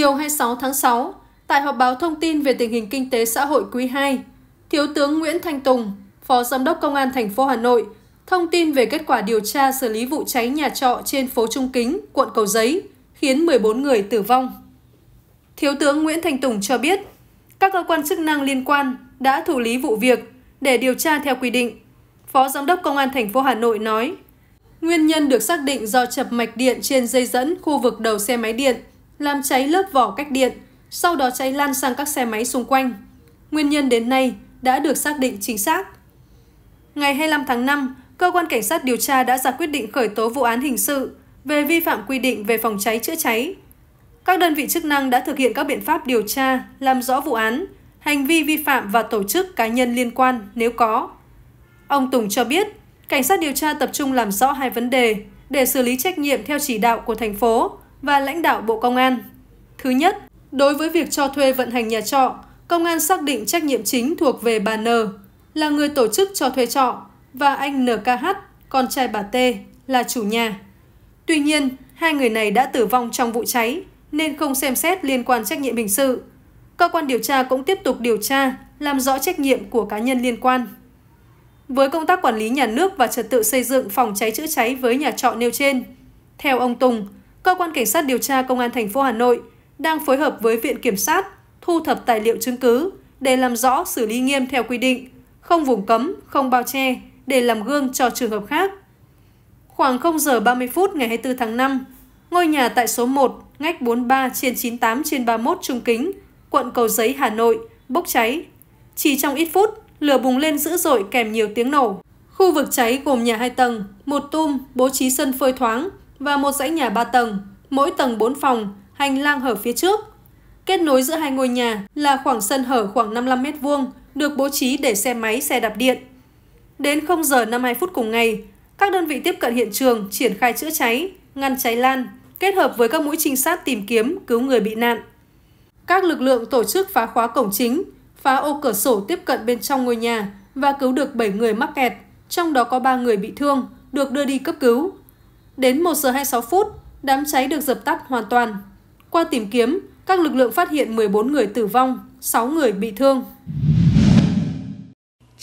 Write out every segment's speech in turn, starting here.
Chiều 26 tháng 6, tại họp báo thông tin về tình hình kinh tế xã hội quý 2, Thiếu tướng Nguyễn Thanh Tùng, Phó Giám đốc Công an thành phố Hà Nội, thông tin về kết quả điều tra xử lý vụ cháy nhà trọ trên phố Trung Kính, quận Cầu Giấy, khiến 14 người tử vong. Thiếu tướng Nguyễn Thanh Tùng cho biết, các cơ quan chức năng liên quan đã thủ lý vụ việc để điều tra theo quy định. Phó Giám đốc Công an thành phố Hà Nội nói, nguyên nhân được xác định do chập mạch điện trên dây dẫn khu vực đầu xe máy điện làm cháy lớp vỏ cách điện, sau đó cháy lan sang các xe máy xung quanh. Nguyên nhân đến nay đã được xác định chính xác. Ngày 25 tháng 5, cơ quan cảnh sát điều tra đã ra quyết định khởi tố vụ án hình sự về vi phạm quy định về phòng cháy chữa cháy. Các đơn vị chức năng đã thực hiện các biện pháp điều tra, làm rõ vụ án, hành vi vi phạm và tổ chức cá nhân liên quan nếu có. Ông Tùng cho biết, cảnh sát điều tra tập trung làm rõ hai vấn đề để xử lý trách nhiệm theo chỉ đạo của thành phố và lãnh đạo Bộ Công an. Thứ nhất, đối với việc cho thuê vận hành nhà trọ, công an xác định trách nhiệm chính thuộc về bà N, là người tổ chức cho thuê trọ, và anh NKH, con trai bà T, là chủ nhà. Tuy nhiên, hai người này đã tử vong trong vụ cháy, nên không xem xét liên quan trách nhiệm hình sự. Cơ quan điều tra cũng tiếp tục điều tra, làm rõ trách nhiệm của cá nhân liên quan. Với công tác quản lý nhà nước và trật tự xây dựng phòng cháy chữa cháy với nhà trọ nêu trên, theo ông Tùng, cơ quan cảnh sát điều tra công an thành phố Hà Nội đang phối hợp với viện kiểm sát thu thập tài liệu chứng cứ để làm rõ xử lý nghiêm theo quy định, không vùng cấm, không bao che để làm gương cho trường hợp khác. Khoảng 0 giờ 30 phút ngày 24 tháng 5, ngôi nhà tại số 1, ngách 43 trên 98 trên 31 Trung Kính, quận Cầu Giấy, Hà Nội, bốc cháy. Chỉ trong ít phút, lửa bùng lên dữ dội kèm nhiều tiếng nổ. Khu vực cháy gồm nhà 2 tầng, một tum, bố trí sân phơi thoáng, và một dãy nhà 3 tầng, mỗi tầng 4 phòng, hành lang hở phía trước. Kết nối giữa hai ngôi nhà là khoảng sân hở khoảng 55 m2 được bố trí để xe máy, xe đạp điện. Đến 0 giờ 52 phút cùng ngày, các đơn vị tiếp cận hiện trường triển khai chữa cháy, ngăn cháy lan, kết hợp với các mũi trinh sát tìm kiếm, cứu người bị nạn. Các lực lượng tổ chức phá khóa cổng chính, phá ô cửa sổ tiếp cận bên trong ngôi nhà và cứu được 7 người mắc kẹt, trong đó có 3 người bị thương, được đưa đi cấp cứu. Đến 1 giờ 26 phút, đám cháy được dập tắt hoàn toàn. Qua tìm kiếm, các lực lượng phát hiện 14 người tử vong, 6 người bị thương.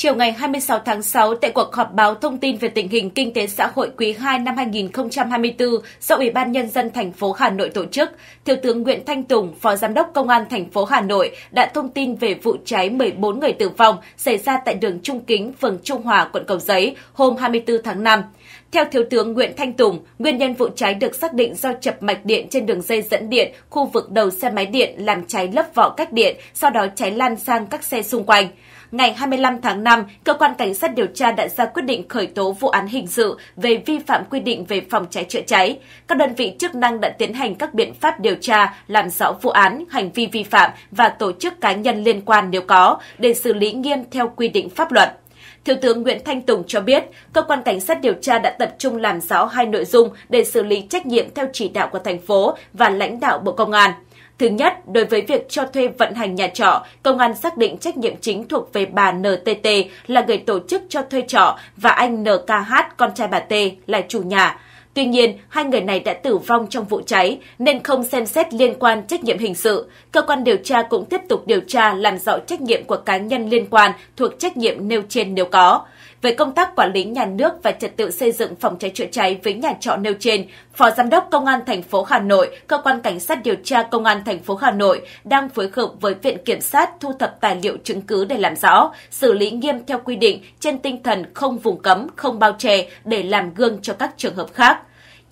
Chiều ngày 26 tháng 6, tại cuộc họp báo thông tin về tình hình kinh tế xã hội quý 2 năm 2024 do Ủy ban Nhân dân thành phố Hà Nội tổ chức, Thiếu tướng Nguyễn Thanh Tùng, Phó Giám đốc Công an thành phố Hà Nội đã thông tin về vụ cháy 14 người tử vong xảy ra tại đường Trung Kính, phường Trung Hòa, quận Cầu Giấy hôm 24 tháng 5. Theo Thiếu tướng Nguyễn Thanh Tùng, nguyên nhân vụ cháy được xác định do chập mạch điện trên đường dây dẫn điện khu vực đầu xe máy điện làm cháy lớp vỏ cách điện, sau đó cháy lan sang các xe xung quanh ngày 25 tháng 5, cơ quan cảnh sát điều tra đã ra quyết định khởi tố vụ án hình sự về vi phạm quy định về phòng cháy chữa cháy. Các đơn vị chức năng đã tiến hành các biện pháp điều tra, làm rõ vụ án, hành vi vi phạm và tổ chức cá nhân liên quan nếu có để xử lý nghiêm theo quy định pháp luật. Thiếu tướng Nguyễn Thanh Tùng cho biết, cơ quan cảnh sát điều tra đã tập trung làm rõ hai nội dung để xử lý trách nhiệm theo chỉ đạo của thành phố và lãnh đạo Bộ Công an. Thứ nhất, đối với việc cho thuê vận hành nhà trọ, công an xác định trách nhiệm chính thuộc về bà NTT là người tổ chức cho thuê trọ và anh NKH, con trai bà T, là chủ nhà. Tuy nhiên, hai người này đã tử vong trong vụ cháy nên không xem xét liên quan trách nhiệm hình sự. Cơ quan điều tra cũng tiếp tục điều tra làm rõ trách nhiệm của cá nhân liên quan thuộc trách nhiệm nêu trên nếu có. Về công tác quản lý nhà nước và trật tự xây dựng phòng cháy chữa cháy với nhà trọ nêu trên, Phó Giám đốc Công an thành phố Hà Nội, cơ quan cảnh sát điều tra Công an thành phố Hà Nội đang phối hợp với Viện Kiểm sát thu thập tài liệu chứng cứ để làm rõ, xử lý nghiêm theo quy định trên tinh thần không vùng cấm, không bao che để làm gương cho các trường hợp khác.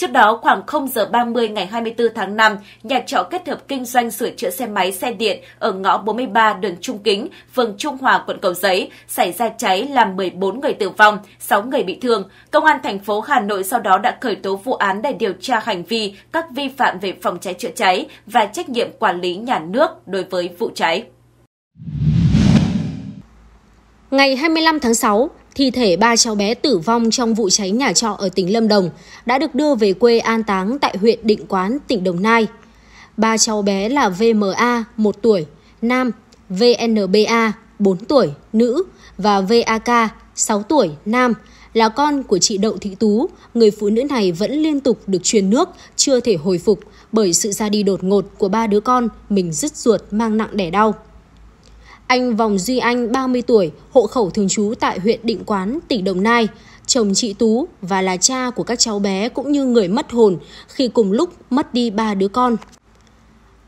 Trước đó, khoảng 0 giờ 30 ngày 24 tháng 5, nhà trọ kết hợp kinh doanh sửa chữa xe máy, xe điện ở ngõ 43 đường Trung Kính, phường Trung Hòa, quận Cầu Giấy, xảy ra cháy làm 14 người tử vong, 6 người bị thương. Công an thành phố Hà Nội sau đó đã khởi tố vụ án để điều tra hành vi các vi phạm về phòng cháy chữa cháy và trách nhiệm quản lý nhà nước đối với vụ cháy. Ngày 25 tháng 6, thi thể ba cháu bé tử vong trong vụ cháy nhà trọ ở tỉnh Lâm Đồng đã được đưa về quê an táng tại huyện Định Quán, tỉnh Đồng Nai. Ba cháu bé là VMA, 1 tuổi, nam, VNBA, 4 tuổi, nữ và VAK, 6 tuổi, nam, là con của chị Đậu Thị Tú, người phụ nữ này vẫn liên tục được truyền nước, chưa thể hồi phục bởi sự ra đi đột ngột của ba đứa con mình dứt ruột mang nặng đẻ đau. Anh Vòng Duy Anh, 30 tuổi, hộ khẩu thường trú tại huyện Định Quán, tỉnh Đồng Nai, chồng chị Tú và là cha của các cháu bé cũng như người mất hồn khi cùng lúc mất đi ba đứa con.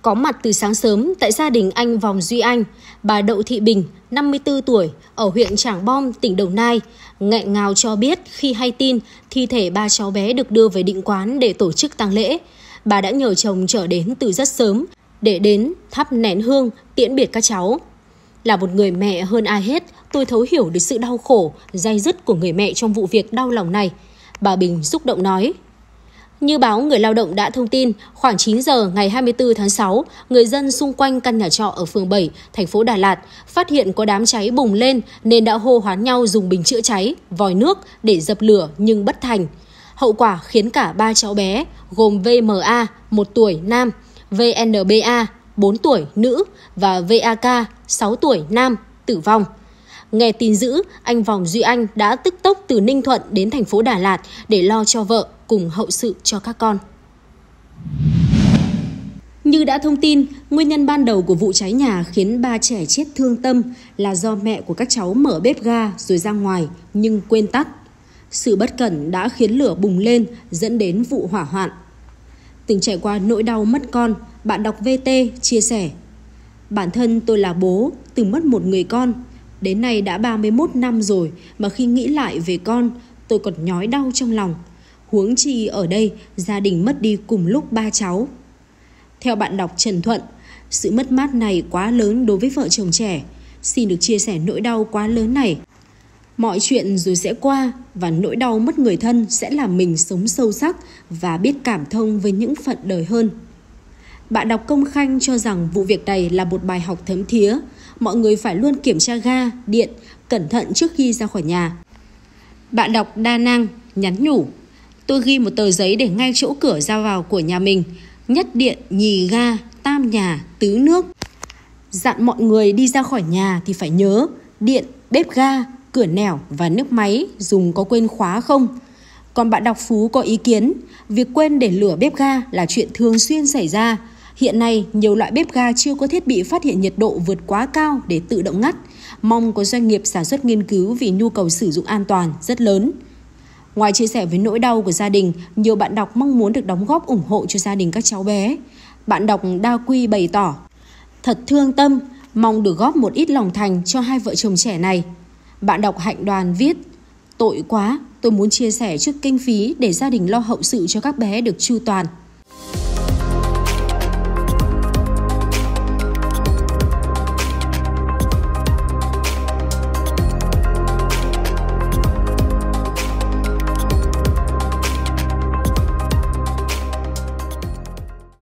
Có mặt từ sáng sớm tại gia đình anh Vòng Duy Anh, bà Đậu Thị Bình, 54 tuổi, ở huyện Trảng Bom, tỉnh Đồng Nai, nghẹn ngào cho biết khi hay tin thi thể ba cháu bé được đưa về định quán để tổ chức tang lễ. Bà đã nhờ chồng trở đến từ rất sớm để đến thắp nén hương tiễn biệt các cháu. Là một người mẹ hơn ai hết, tôi thấu hiểu được sự đau khổ, dai dứt của người mẹ trong vụ việc đau lòng này. Bà Bình xúc động nói. Như báo Người Lao động đã thông tin, khoảng 9 giờ ngày 24 tháng 6, người dân xung quanh căn nhà trọ ở phường 7, thành phố Đà Lạt phát hiện có đám cháy bùng lên nên đã hô hoán nhau dùng bình chữa cháy, vòi nước để dập lửa nhưng bất thành. Hậu quả khiến cả ba cháu bé gồm VMA, 1 tuổi nam, VNBA, 4 tuổi, nữ và VAK, 6 tuổi, nam, tử vong. Nghe tin dữ, anh Vòng Duy Anh đã tức tốc từ Ninh Thuận đến thành phố Đà Lạt để lo cho vợ cùng hậu sự cho các con. Như đã thông tin, nguyên nhân ban đầu của vụ cháy nhà khiến ba trẻ chết thương tâm là do mẹ của các cháu mở bếp ga rồi ra ngoài nhưng quên tắt. Sự bất cẩn đã khiến lửa bùng lên dẫn đến vụ hỏa hoạn. Từng trải qua nỗi đau mất con, bạn đọc VT chia sẻ Bản thân tôi là bố, từng mất một người con. Đến nay đã 31 năm rồi mà khi nghĩ lại về con, tôi còn nhói đau trong lòng. Huống chi ở đây, gia đình mất đi cùng lúc ba cháu. Theo bạn đọc Trần Thuận, sự mất mát này quá lớn đối với vợ chồng trẻ. Xin được chia sẻ nỗi đau quá lớn này. Mọi chuyện rồi sẽ qua và nỗi đau mất người thân sẽ làm mình sống sâu sắc và biết cảm thông với những phận đời hơn. Bạn đọc công khanh cho rằng vụ việc này là một bài học thấm thía. Mọi người phải luôn kiểm tra ga, điện, cẩn thận trước khi ra khỏi nhà. Bạn đọc đa năng, nhắn nhủ. Tôi ghi một tờ giấy để ngay chỗ cửa ra vào của nhà mình. Nhất điện, nhì ga, tam nhà, tứ nước. Dặn mọi người đi ra khỏi nhà thì phải nhớ điện, bếp ga, cửa nẻo và nước máy dùng có quên khóa không? Còn bạn đọc Phú có ý kiến, việc quên để lửa bếp ga là chuyện thường xuyên xảy ra. Hiện nay, nhiều loại bếp ga chưa có thiết bị phát hiện nhiệt độ vượt quá cao để tự động ngắt. Mong có doanh nghiệp sản xuất nghiên cứu vì nhu cầu sử dụng an toàn rất lớn. Ngoài chia sẻ với nỗi đau của gia đình, nhiều bạn đọc mong muốn được đóng góp ủng hộ cho gia đình các cháu bé. Bạn đọc Đa Quy bày tỏ, thật thương tâm, mong được góp một ít lòng thành cho hai vợ chồng trẻ này. Bạn đọc Hạnh Đoàn viết, tội quá, tôi muốn chia sẻ chút kinh phí để gia đình lo hậu sự cho các bé được chu toàn.